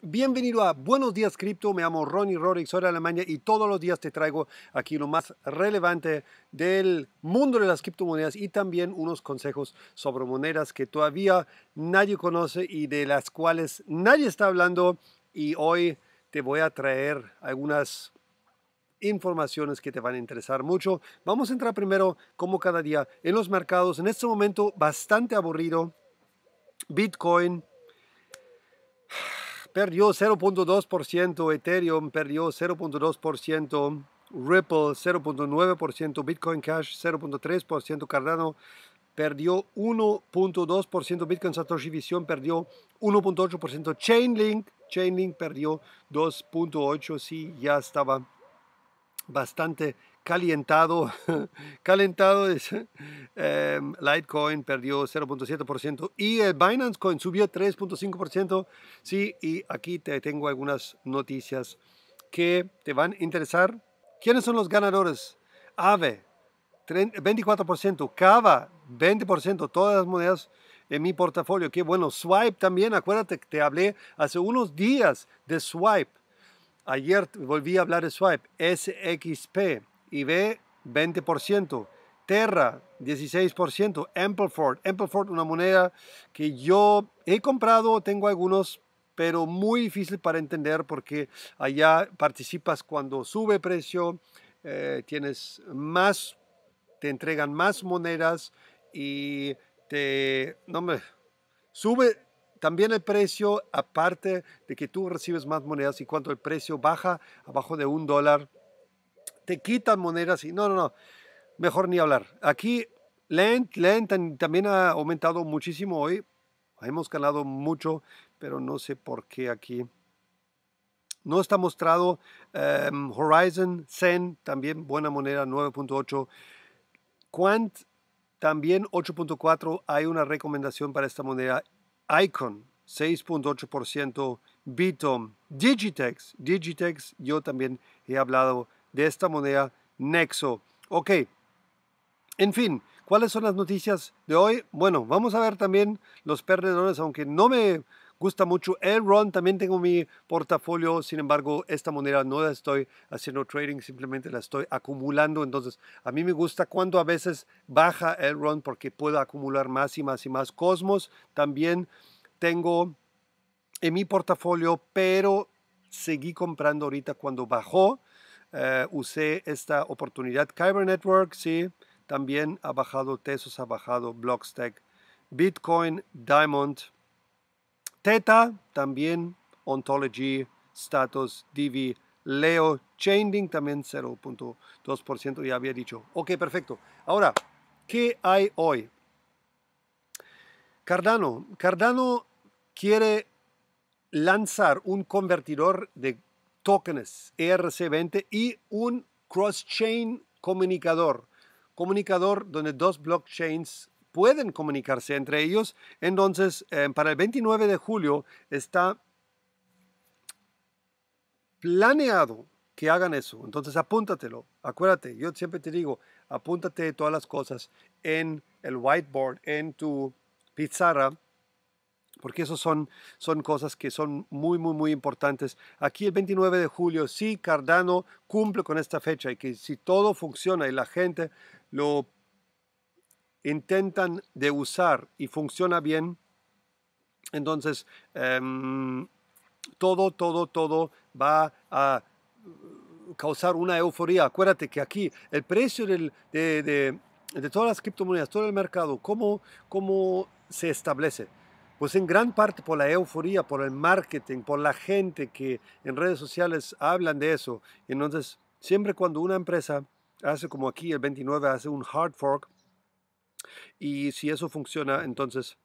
Bienvenido a Buenos Días Cripto, me llamo Ronnie Rorix, soy de Alemania y todos los días te traigo aquí lo más relevante del mundo de las criptomonedas y también unos consejos sobre monedas que todavía nadie conoce y de las cuales nadie está hablando y hoy te voy a traer algunas informaciones que te van a interesar mucho. Vamos a entrar primero, como cada día, en los mercados. En este momento bastante aburrido, Bitcoin perdió 0.2%, Ethereum perdió 0.2%, Ripple 0.9%, Bitcoin Cash 0.3%, Cardano perdió 1.2%, Bitcoin Satoshi Vision perdió 1.8%, Chainlink, Chainlink perdió 2.8%, sí, ya estaba bastante calentado, calentado eh, Litecoin perdió 0.7% y el Binance Coin subió 3.5%. Sí, y aquí te tengo algunas noticias que te van a interesar. ¿Quiénes son los ganadores? Ave, 24%, Cava, 20%, todas las monedas en mi portafolio. Qué bueno, Swipe también, acuérdate que te hablé hace unos días de Swipe. Ayer volví a hablar de Swipe, SXP, y B 20%, Terra 16%, Ampleford, Ampleford una moneda que yo he comprado, tengo algunos pero muy difícil para entender porque allá participas cuando sube precio, eh, tienes más, te entregan más monedas y te, no me, sube también el precio, aparte de que tú recibes más monedas y cuando el precio baja abajo de un dólar, te quitan monedas y no, no, no, mejor ni hablar. Aquí Lent, Lent también ha aumentado muchísimo hoy, hemos ganado mucho, pero no sé por qué aquí. No está mostrado em, Horizon, Zen, también buena moneda, 9.8. Quant, también 8.4. Hay una recomendación para esta moneda. Icon, 6.8%. Bitom, Digitex. Digitex, yo también he hablado de esta moneda Nexo. Ok, en fin, ¿cuáles son las noticias de hoy? Bueno, vamos a ver también los perdedores, aunque no me gusta mucho RON, también tengo mi portafolio, sin embargo, esta moneda no la estoy haciendo trading, simplemente la estoy acumulando, entonces a mí me gusta cuando a veces baja RON porque puedo acumular más y más y más Cosmos, también tengo en mi portafolio, pero seguí comprando ahorita cuando bajó, eh, usé esta oportunidad. Kyber Network, sí, también ha bajado Tesos, ha bajado Blockstack, Bitcoin, Diamond, Theta, también Ontology, Status, Divi, Leo, Chaining, también 0.2%, ya había dicho. Ok, perfecto. Ahora, ¿qué hay hoy? Cardano. Cardano quiere lanzar un convertidor de tokens ERC20 y un cross-chain comunicador. Comunicador donde dos blockchains pueden comunicarse entre ellos. Entonces, eh, para el 29 de julio está planeado que hagan eso. Entonces, apúntatelo. Acuérdate, yo siempre te digo, apúntate todas las cosas en el whiteboard, en tu pizarra porque esas son, son cosas que son muy, muy, muy importantes. Aquí el 29 de julio, si Cardano cumple con esta fecha y que si todo funciona y la gente lo intentan de usar y funciona bien, entonces em, todo, todo, todo va a causar una euforía. Acuérdate que aquí el precio del, de, de, de, todas las criptomonedas, todo el mercado, cómo, cómo se establece pues en gran parte por la euforía, por el marketing, por la gente que en redes sociales hablan de eso. Entonces, siempre cuando una empresa hace como aquí el 29, hace un hard fork, y si eso funciona, entonces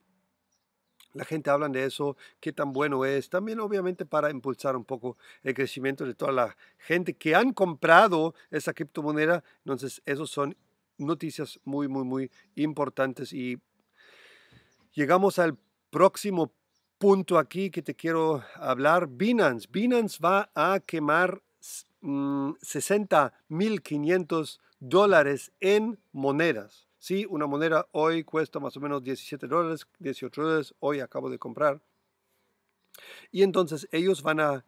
la gente habla de eso, qué tan bueno es. También obviamente para impulsar un poco el crecimiento de toda la gente que han comprado esa criptomoneda. Entonces, esos son noticias muy, muy, muy importantes y llegamos al próximo punto aquí que te quiero hablar, Binance. Binance va a quemar 60.500 mm, dólares en monedas. Sí, una moneda hoy cuesta más o menos 17 dólares, 18 dólares, hoy acabo de comprar. Y entonces ellos van a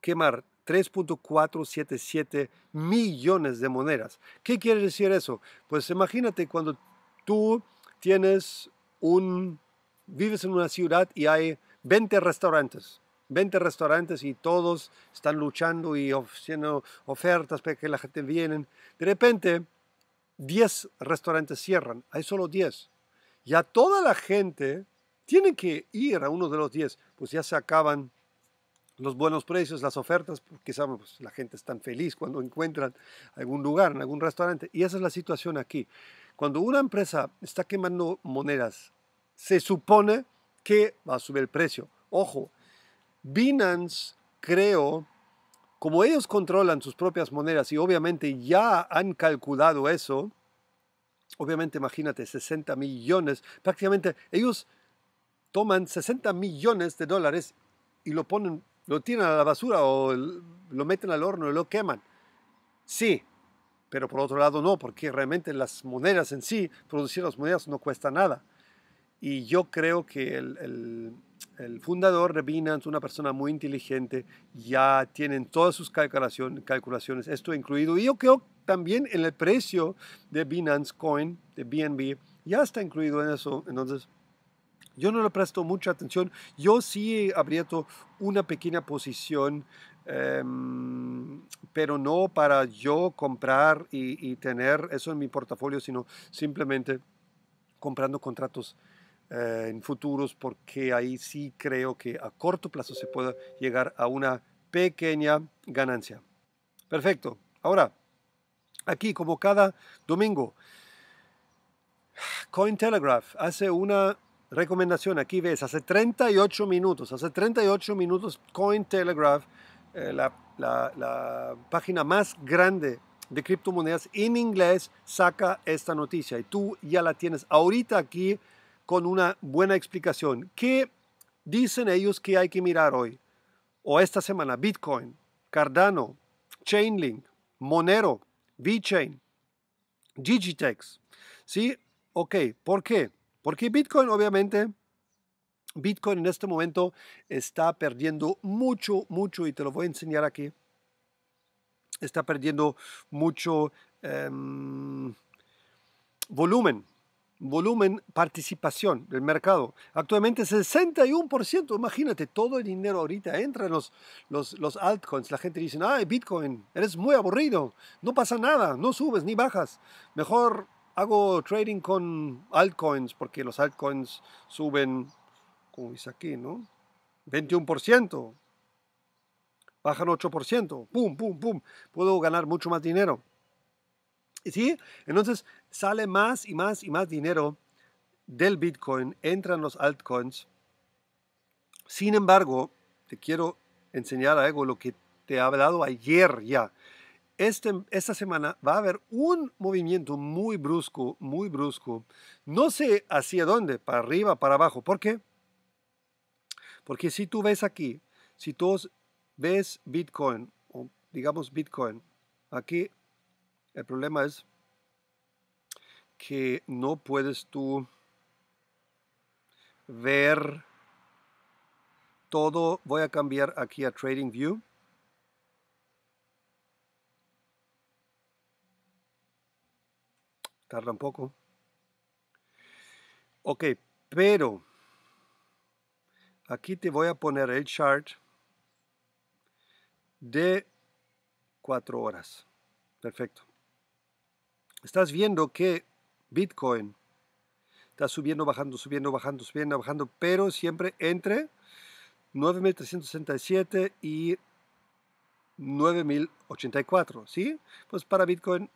quemar 3.477 millones de monedas. ¿Qué quiere decir eso? Pues imagínate cuando tú tienes un vives en una ciudad y hay 20 restaurantes. 20 restaurantes y todos están luchando y ofreciendo ofertas para que la gente vienen De repente, 10 restaurantes cierran, hay solo 10. Ya toda la gente tiene que ir a uno de los 10, pues ya se acaban los buenos precios, las ofertas, porque pues, la gente está feliz cuando encuentran algún lugar, algún restaurante. Y esa es la situación aquí. Cuando una empresa está quemando monedas se supone que va a subir el precio. Ojo, Binance creo, como ellos controlan sus propias monedas y obviamente ya han calculado eso, obviamente imagínate 60 millones, prácticamente ellos toman 60 millones de dólares y lo ponen, lo tiran a la basura o lo meten al horno y lo queman. Sí, pero por otro lado no, porque realmente las monedas en sí, producir las monedas no cuesta nada. Y yo creo que el, el, fundador de Binance, una persona muy inteligente, ya tienen todas sus calculación, calculaciones, esto incluido. Y yo creo también en el precio de Binance Coin, de BNB, ya está incluido en eso. Entonces, yo no le presto mucha atención. Yo sí he abierto una pequeña posición, em, pero no para yo comprar y, y, tener eso en mi portafolio, sino simplemente comprando contratos eh, en futuros porque ahí sí creo que a corto plazo se puede llegar a una pequeña ganancia. Perfecto. Ahora, aquí como cada domingo, Cointelegraph hace una recomendación. Aquí ves, hace 38 minutos, hace 38 minutos Cointelegraph, eh, la, la, la página más grande de criptomonedas en inglés, saca esta noticia y tú ya la tienes ahorita aquí con una buena explicación. ¿Qué dicen ellos que hay que mirar hoy o esta semana? Bitcoin, Cardano, Chainlink, Monero, VeChain, Digitex. ¿Sí? Ok, ¿por qué? Porque Bitcoin obviamente Bitcoin en este momento está perdiendo mucho, mucho, y te lo voy a enseñar aquí, está perdiendo mucho em, volumen volumen, participación del mercado. Actualmente 61%, imagínate, todo el dinero ahorita entra en los, los, los altcoins. La gente dice, ah, Bitcoin, eres muy aburrido, no pasa nada, no subes ni bajas. Mejor hago trading con altcoins porque los altcoins suben, como dice aquí, ¿no? 21%, bajan 8%, pum, pum, pum, puedo ganar mucho más dinero. ¿sí? Entonces sale más y más y más dinero del Bitcoin, entran los altcoins. Sin embargo, te quiero enseñar algo, lo que te he hablado ayer ya. Este, esta semana va a haber un movimiento muy brusco, muy brusco. No sé hacia dónde, para arriba, para abajo. ¿Por qué? Porque si tú ves aquí, si tú ves Bitcoin, o digamos Bitcoin, aquí el problema es que no puedes tú ver todo. Voy a cambiar aquí a Trading View. Tarda un poco. Ok, pero aquí te voy a poner el chart de cuatro horas. Perfecto estás viendo que Bitcoin está subiendo, bajando, subiendo, bajando, subiendo, bajando, pero siempre entre 9.367 y 9.084, ¿sí? Pues para Bitcoin,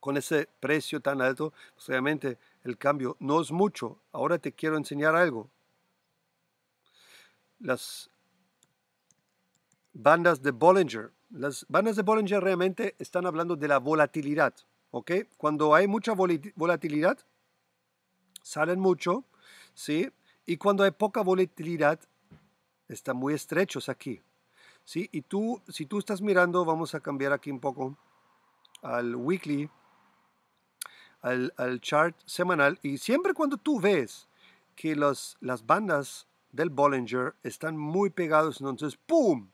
con ese precio tan alto, pues obviamente el cambio no es mucho. Ahora te quiero enseñar algo. Las bandas de Bollinger las bandas de Bollinger realmente están hablando de la volatilidad, ¿ok? Cuando hay mucha volatilidad, salen mucho, ¿sí? Y cuando hay poca volatilidad, están muy estrechos aquí, ¿sí? Y tú, si tú estás mirando, vamos a cambiar aquí un poco al weekly, al, chart semanal, y siempre cuando tú ves que las bandas del Bollinger están muy pegados, entonces ¡pum!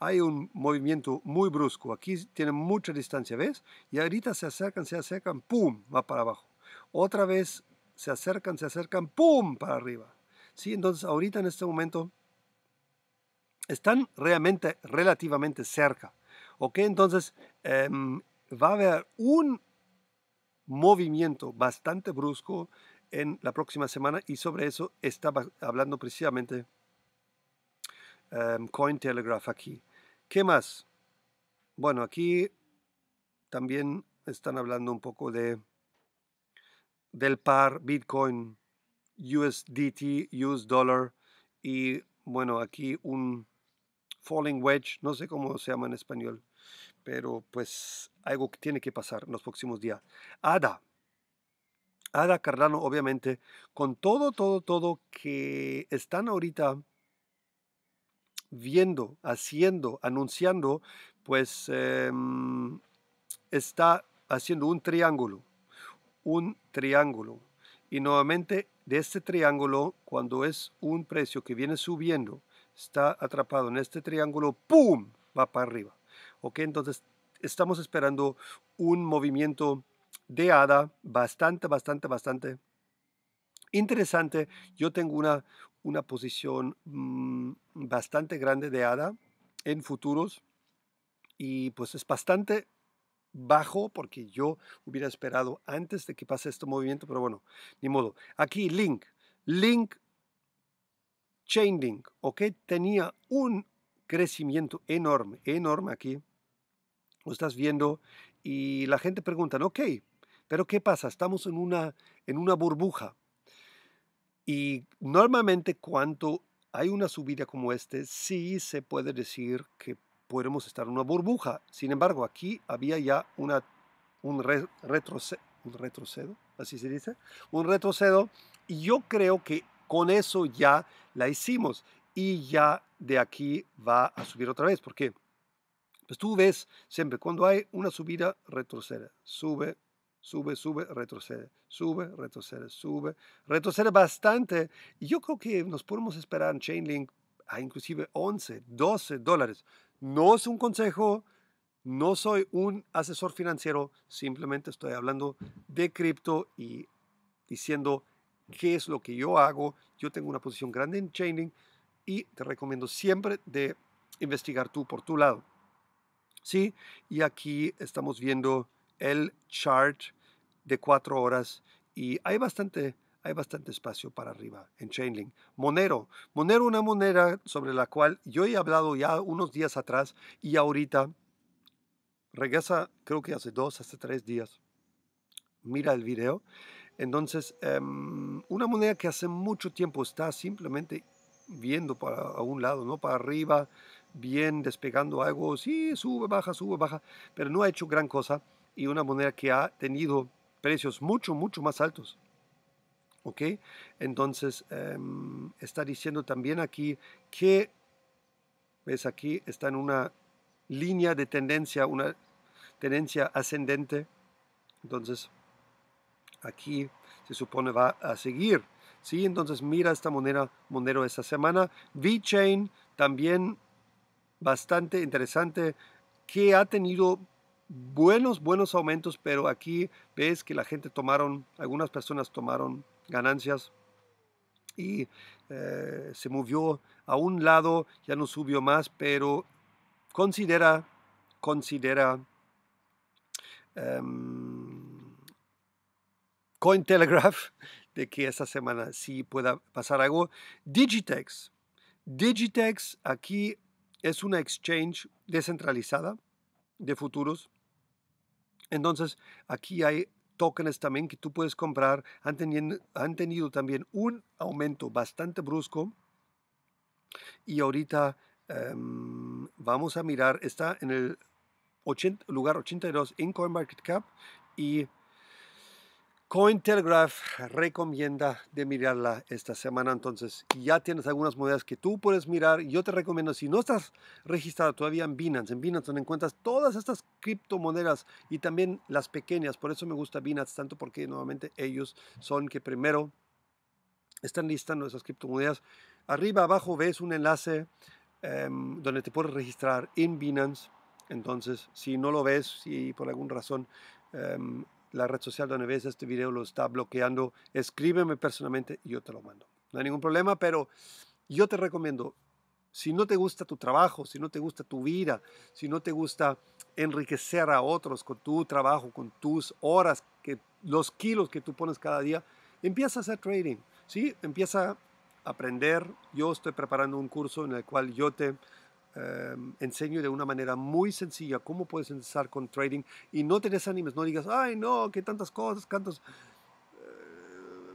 hay un movimiento muy brusco. Aquí tiene mucha distancia, ¿ves? Y ahorita se acercan, se acercan, ¡pum! Va para abajo. Otra vez se acercan, se acercan, ¡pum! Para arriba. ¿Sí? Entonces ahorita en este momento están realmente, relativamente cerca. ¿Ok? Entonces em, va a haber un movimiento bastante brusco en la próxima semana y sobre eso estaba hablando precisamente em, Cointelegraph aquí. ¿Qué más? Bueno, aquí también están hablando un poco de del par Bitcoin, USDT, US dollar y bueno, aquí un falling wedge, no sé cómo se llama en español, pero pues algo que tiene que pasar en los próximos días. ADA. ADA Cardano, obviamente, con todo, todo, todo que están ahorita viendo, haciendo, anunciando, pues em, está haciendo un triángulo, un triángulo. Y nuevamente de este triángulo, cuando es un precio que viene subiendo, está atrapado en este triángulo, ¡pum! va para arriba. ¿Ok? Entonces estamos esperando un movimiento de ADA bastante, bastante, bastante interesante. Yo tengo una, una posición mm, bastante grande de ADA en futuros y pues es bastante bajo porque yo hubiera esperado antes de que pase este movimiento, pero bueno, ni modo. Aquí Link, Link Chainlink, ¿ok? Tenía un crecimiento enorme, enorme aquí. Lo estás viendo y la gente pregunta, ok, pero ¿qué pasa? Estamos en una, en una burbuja. Y normalmente cuando hay una subida como este, sí se puede decir que podemos estar en una burbuja. Sin embargo, aquí había ya una, un, retrocedo, un retrocedo, así se dice, un retrocedo. Y yo creo que con eso ya la hicimos y ya de aquí va a subir otra vez. porque Pues tú ves siempre, cuando hay una subida, retrocede, sube, sube, sube, retrocede, sube, retrocede, sube, retrocede bastante. yo creo que nos podemos esperar en Chainlink a inclusive 11, 12 dólares. No es un consejo, no soy un asesor financiero, simplemente estoy hablando de cripto y diciendo qué es lo que yo hago. Yo tengo una posición grande en Chainlink y te recomiendo siempre de investigar tú por tu lado. Sí, y aquí estamos viendo el chart de cuatro horas y hay bastante, hay bastante espacio para arriba en Chainlink. Monero, Monero una moneda sobre la cual yo he hablado ya unos días atrás y ahorita regresa, creo que hace dos, hace tres días. Mira el video. Entonces, em, una moneda que hace mucho tiempo está simplemente viendo para un lado, no para arriba, bien despegando algo, sí, sube, baja, sube, baja, pero no ha hecho gran cosa y una moneda que ha tenido precios mucho, mucho más altos. ¿Ok? Entonces, em, está diciendo también aquí que, ves aquí, está en una línea de tendencia, una tendencia ascendente. Entonces, aquí se supone va a seguir. ¿sí? Entonces, mira esta moneda, monero esta semana. VeChain también bastante interesante que ha tenido buenos, buenos aumentos, pero aquí ves que la gente tomaron, algunas personas tomaron ganancias y eh, se movió a un lado, ya no subió más, pero considera, considera Coin em, Cointelegraph de que esta semana sí pueda pasar algo. Digitex. Digitex aquí es una exchange descentralizada de futuros entonces, aquí hay tokens también que tú puedes comprar. Han tenido, han tenido también un aumento bastante brusco. Y ahorita em, vamos a mirar, está en el lugar 82 en CoinMarketCap y Cointelegraph recomienda de mirarla esta semana, entonces ya tienes algunas monedas que tú puedes mirar. Yo te recomiendo, si no estás registrado todavía en Binance, en Binance donde encuentras todas estas criptomonedas y también las pequeñas, por eso me gusta Binance tanto porque nuevamente ellos son que primero están listando esas criptomonedas. Arriba abajo ves un enlace em, donde te puedes registrar en Binance. Entonces, si no lo ves, si por alguna razón em, la red social donde ves este video lo está bloqueando, escríbeme personalmente y yo te lo mando. No hay ningún problema, pero yo te recomiendo, si no te gusta tu trabajo, si no te gusta tu vida, si no te gusta enriquecer a otros con tu trabajo, con tus horas, que, los kilos que tú pones cada día, empieza a hacer trading, ¿sí? Empieza a aprender. Yo estoy preparando un curso en el cual yo te Em, enseño de una manera muy sencilla cómo puedes empezar con trading y no te desanimes, no digas, ay no, que tantas cosas, tantos eh,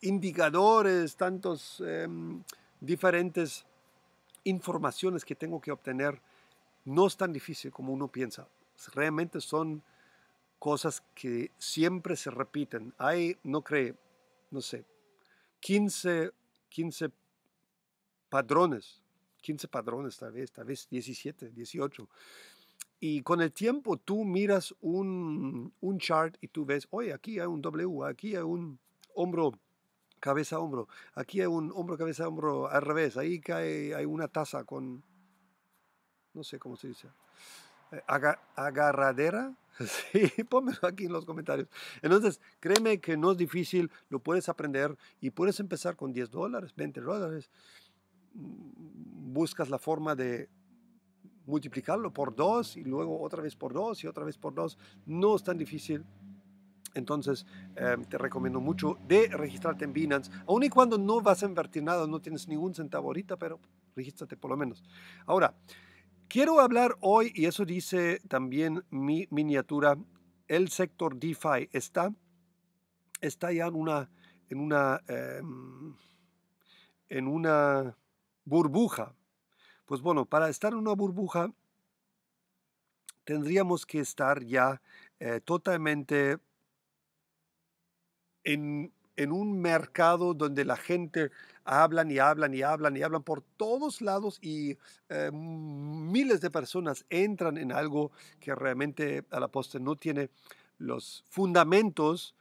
indicadores, tantos em, diferentes informaciones que tengo que obtener. No es tan difícil como uno piensa. Realmente son cosas que siempre se repiten. Hay, no cree, no sé, 15, 15 padrones 15 padrones tal vez, tal vez 17, 18. Y con el tiempo tú miras un, un chart y tú ves, oye, aquí hay un W, aquí hay un hombro cabeza hombro, aquí hay un hombro cabeza hombro al revés, ahí cae hay una taza con no sé cómo se dice. Eh, agarradera, sí, pónmelo aquí en los comentarios. Entonces, créeme que no es difícil, lo puedes aprender y puedes empezar con 10 dólares, 20 dólares buscas la forma de multiplicarlo por dos y luego otra vez por dos y otra vez por dos. No es tan difícil. Entonces eh, te recomiendo mucho de registrarte en Binance, aun y cuando no vas a invertir nada, no tienes ningún centavo ahorita, pero regístrate por lo menos. Ahora, quiero hablar hoy, y eso dice también mi miniatura, el sector DeFi está, está ya en una, en una, em, en una burbuja. Pues bueno, para estar en una burbuja tendríamos que estar ya eh, totalmente en, un mercado donde la gente hablan y hablan y hablan y hablan por todos lados y eh, miles de personas entran en algo que realmente a la postre no tiene los fundamentos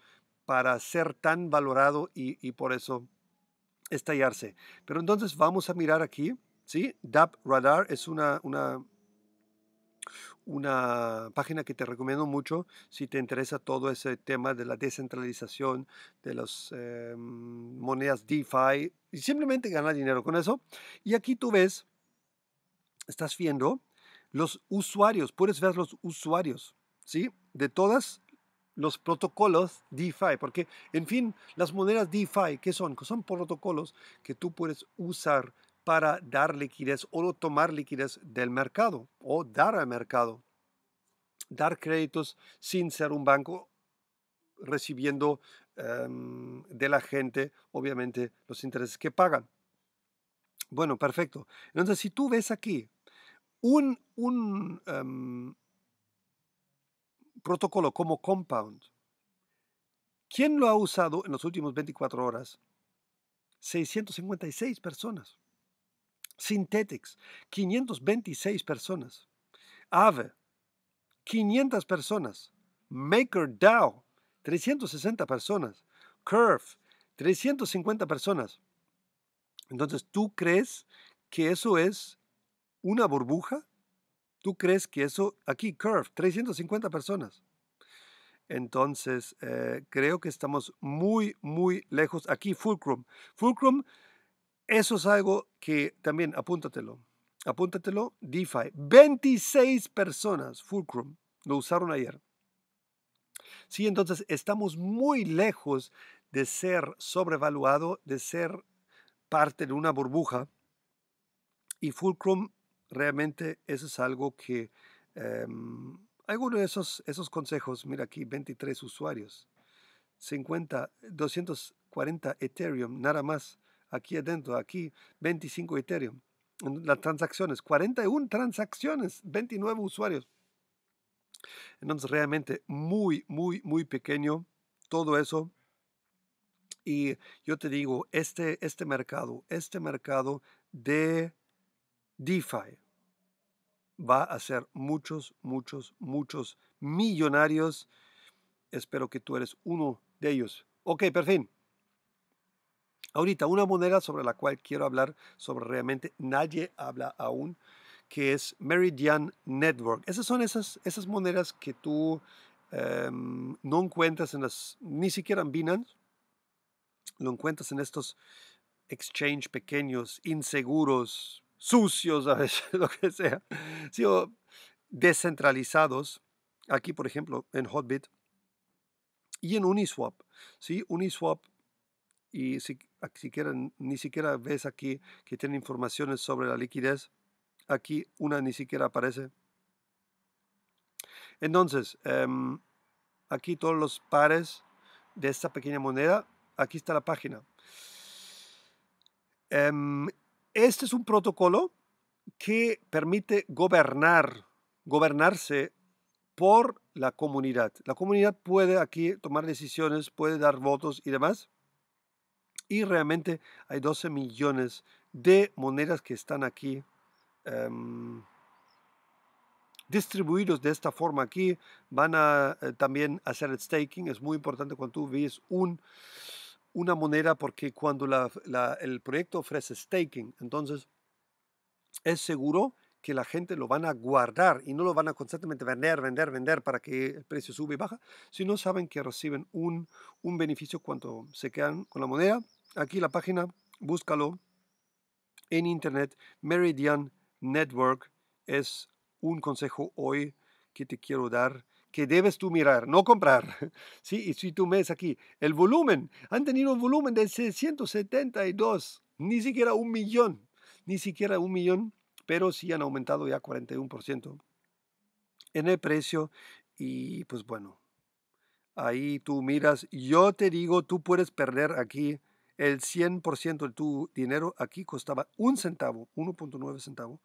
para ser tan valorado y por eso estallarse. Pero entonces vamos a mirar aquí, ¿sí? DAP Radar es una, una, una página que te recomiendo mucho si te interesa todo ese tema de la descentralización de las eh, monedas DeFi y simplemente ganar dinero con eso. Y aquí tú ves, estás viendo los usuarios, puedes ver los usuarios, ¿sí? De todas los protocolos DeFi, porque en fin, las monedas DeFi, ¿qué son? Son protocolos que tú puedes usar para dar liquidez o tomar liquidez del mercado o dar al mercado. Dar créditos sin ser un banco recibiendo em, de la gente, obviamente, los intereses que pagan. Bueno, perfecto. Entonces, si tú ves aquí un, un em, protocolo como Compound, ¿quién lo ha usado en las últimas 24 horas? 656 personas. Synthetics, 526 personas. Ave, 500 personas. MakerDAO, 360 personas. Curve, 350 personas. Entonces, ¿tú crees que eso es una burbuja? ¿Tú crees que eso, aquí, Curve, 350 personas? Entonces, eh, creo que estamos muy, muy lejos. Aquí, Fulcrum. Fulcrum, eso es algo que también, apúntatelo. Apúntatelo, DeFi. 26 personas, Fulcrum, lo usaron ayer. Sí, entonces estamos muy lejos de ser sobrevaluado, de ser parte de una burbuja. Y Fulcrum realmente eso es algo que... Em, algunos de esos, esos consejos, mira aquí, 23 usuarios, 50, 240 Ethereum, nada más, aquí adentro, aquí, 25 Ethereum. Las transacciones, 41 transacciones, 29 usuarios. Entonces, realmente muy, muy, muy pequeño todo eso. Y yo te digo, este, este mercado, este mercado de DeFi va a ser muchos, muchos, muchos millonarios. Espero que tú eres uno de ellos. Ok, fin. Ahorita, una moneda sobre la cual quiero hablar, sobre realmente nadie habla aún, que es Meridian Network. Esas son esas, esas monedas que tú em, no encuentras en las, ni siquiera en Binance, lo encuentras en estos exchange pequeños, inseguros, sucios, veces, lo que sea, sino descentralizados. Aquí, por ejemplo, en Hotbit y en Uniswap. ¿sí? Uniswap, y si, ni siquiera ves aquí que tiene informaciones sobre la liquidez. Aquí una ni siquiera aparece. Entonces, em, aquí todos los pares de esta pequeña moneda, aquí está la página. Em, este es un protocolo que permite gobernar, gobernarse por la comunidad. La comunidad puede aquí tomar decisiones, puede dar votos y demás. Y realmente hay 12 millones de monedas que están aquí um, distribuidos de esta forma aquí. Van a eh, también hacer el staking. Es muy importante cuando tú ves un una moneda porque cuando el proyecto ofrece staking, entonces es seguro que la gente lo van a guardar y no lo van a constantemente vender, vender, vender para que el precio sube y baja, sino saben que reciben un, un beneficio cuando se quedan con la moneda. Aquí la página, búscalo en internet, Meridian Network es un consejo hoy que te quiero dar que debes tú mirar, no comprar. ¿Sí? Y si tú ves aquí, el volumen, han tenido un volumen de 672, ni siquiera un millón, ni siquiera un millón, pero sí han aumentado ya 41% en el precio y pues bueno, ahí tú miras, yo te digo, tú puedes perder aquí el 100% de tu dinero, aquí costaba un centavo, 1.9 centavo,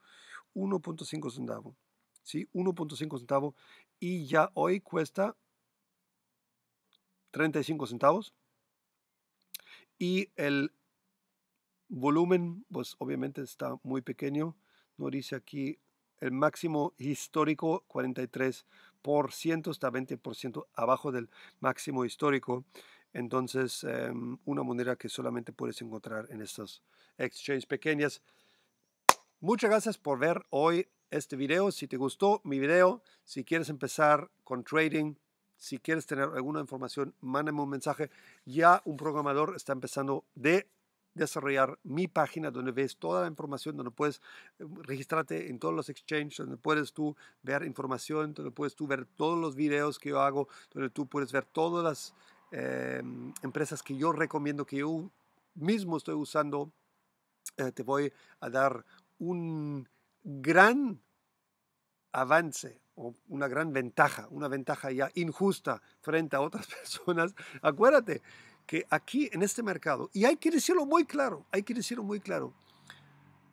1.5 centavo. ¿sí? 1.5 centavos y ya hoy cuesta 35 centavos. Y el volumen, pues obviamente está muy pequeño. No dice aquí el máximo histórico 43%, está 20% abajo del máximo histórico. Entonces, em, una moneda que solamente puedes encontrar en estas exchanges pequeñas. Muchas gracias por ver hoy este video. Si te gustó mi video, si quieres empezar con trading, si quieres tener alguna información, mándame un mensaje. Ya un programador está empezando de desarrollar mi página donde ves toda la información, donde puedes eh, registrarte en todos los exchanges, donde puedes tú ver información, donde puedes tú ver todos los videos que yo hago, donde tú puedes ver todas las eh, empresas que yo recomiendo, que yo mismo estoy usando. Eh, te voy a dar un gran avance o una gran ventaja, una ventaja ya injusta frente a otras personas. Acuérdate que aquí en este mercado, y hay que decirlo muy claro, hay que decirlo muy claro,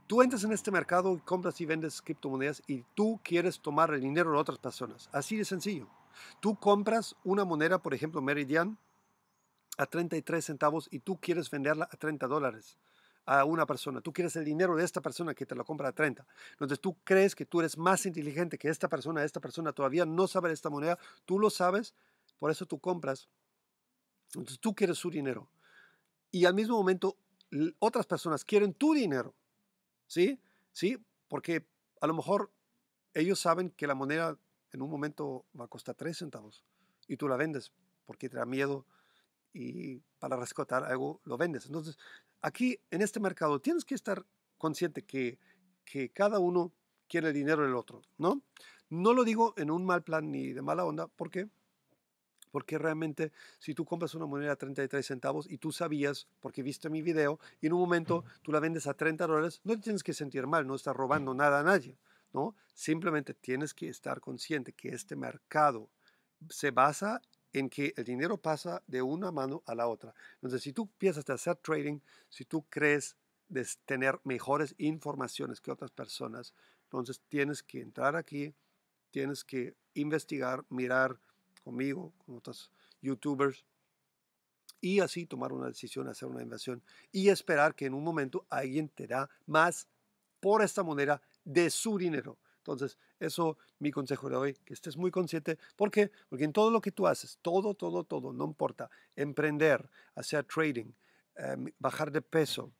tú entras en este mercado, compras y vendes criptomonedas y tú quieres tomar el dinero de otras personas. Así de sencillo. Tú compras una moneda, por ejemplo, Meridian, a 33 centavos y tú quieres venderla a 30 dólares a una persona, tú quieres el dinero de esta persona que te lo compra a 30. Entonces tú crees que tú eres más inteligente que esta persona, esta persona todavía no sabe esta moneda, tú lo sabes, por eso tú compras. Entonces tú quieres su dinero. Y al mismo momento otras personas quieren tu dinero. ¿Sí? ¿Sí? Porque a lo mejor ellos saben que la moneda en un momento va a costar 3 centavos y tú la vendes porque te da miedo y para rescatar algo lo vendes. Entonces, aquí en este mercado tienes que estar consciente que, cada uno quiere el dinero del otro, ¿no? No lo digo en un mal plan ni de mala onda, ¿por qué? Porque realmente si tú compras una moneda a 33 centavos y tú sabías, porque viste mi video, y en un momento tú la vendes a 30 dólares, no te tienes que sentir mal, no estás robando nada a nadie, ¿no? Simplemente tienes que estar consciente que este mercado se basa en que el dinero pasa de una mano a la otra. Entonces, si tú piensas de hacer trading, si tú crees de tener mejores informaciones que otras personas, entonces tienes que entrar aquí, tienes que investigar, mirar conmigo, con otros youtubers, y así tomar una decisión, hacer una inversión y esperar que en un momento alguien te da más por esta moneda de su dinero. Entonces, eso mi consejo de hoy, que estés muy consciente. ¿Por qué? Porque en todo lo que tú haces, todo, todo, todo, no importa, emprender, hacer trading, em, bajar de peso,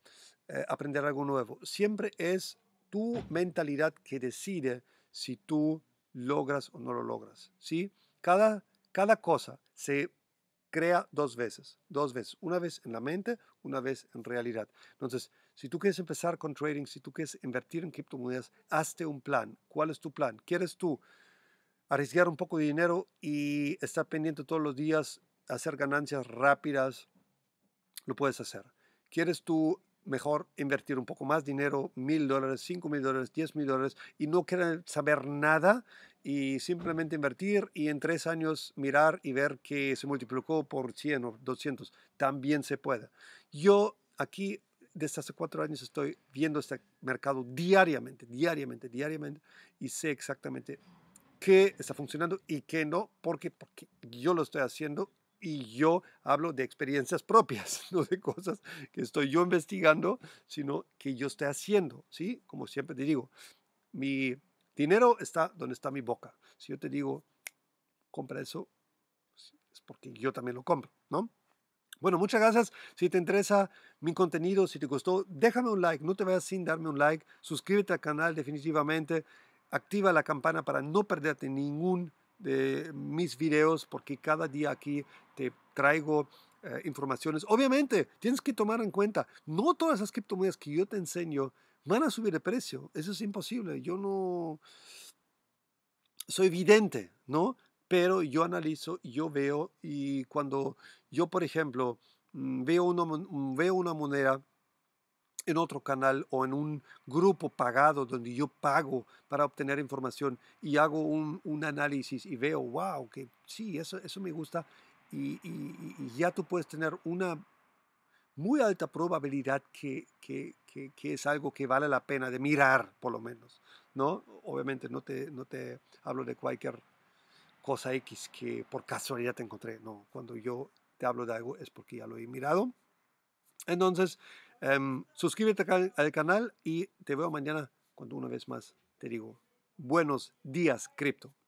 eh, aprender algo nuevo, siempre es tu mentalidad que decide si tú logras o no lo logras. ¿sí? Cada, cada cosa se crea dos veces, dos veces, una vez en la mente, una vez en realidad. Entonces, si tú quieres empezar con trading, si tú quieres invertir en criptomonedas, hazte un plan. ¿Cuál es tu plan? ¿Quieres tú arriesgar un poco de dinero y estar pendiente todos los días, hacer ganancias rápidas? Lo puedes hacer. ¿Quieres tú mejor invertir un poco más dinero, mil dólares, cinco mil dólares, diez mil dólares, y no querer saber nada y simplemente invertir y en tres años mirar y ver que se multiplicó por 100 o 200. También se puede. Yo aquí desde hace cuatro años estoy viendo este mercado diariamente, diariamente, diariamente, y sé exactamente qué está funcionando y qué no, porque, porque yo lo estoy haciendo y yo hablo de experiencias propias, no de cosas que estoy yo investigando, sino que yo estoy haciendo, ¿sí? Como siempre te digo, mi dinero está donde está mi boca. Si yo te digo, compra eso, pues, es porque yo también lo compro, ¿no? Bueno, muchas gracias. Si te interesa mi contenido, si te gustó, déjame un like. No te vayas sin darme un like. Suscríbete al canal definitivamente. Activa la campana para no perderte ningún de mis videos porque cada día aquí te traigo eh, informaciones. Obviamente, tienes que tomar en cuenta, no todas las criptomonedas que yo te enseño van a subir de precio. Eso es imposible. Yo no soy vidente, ¿no? pero yo analizo, yo veo y cuando yo, por ejemplo, mm, veo una, mm, veo una moneda en otro canal o en un grupo pagado donde yo pago para obtener información y hago un, análisis y veo, wow, que sí, eso, eso me gusta y, ya tú puedes tener una muy alta probabilidad que, es algo que vale la pena de mirar, por lo menos. ¿no? Obviamente no te, no te hablo de cualquier cosa X que por casualidad te encontré. No, cuando yo te hablo de algo es porque ya lo he mirado. Entonces, em, suscríbete al canal y te veo mañana cuando una vez más te digo, buenos días, cripto.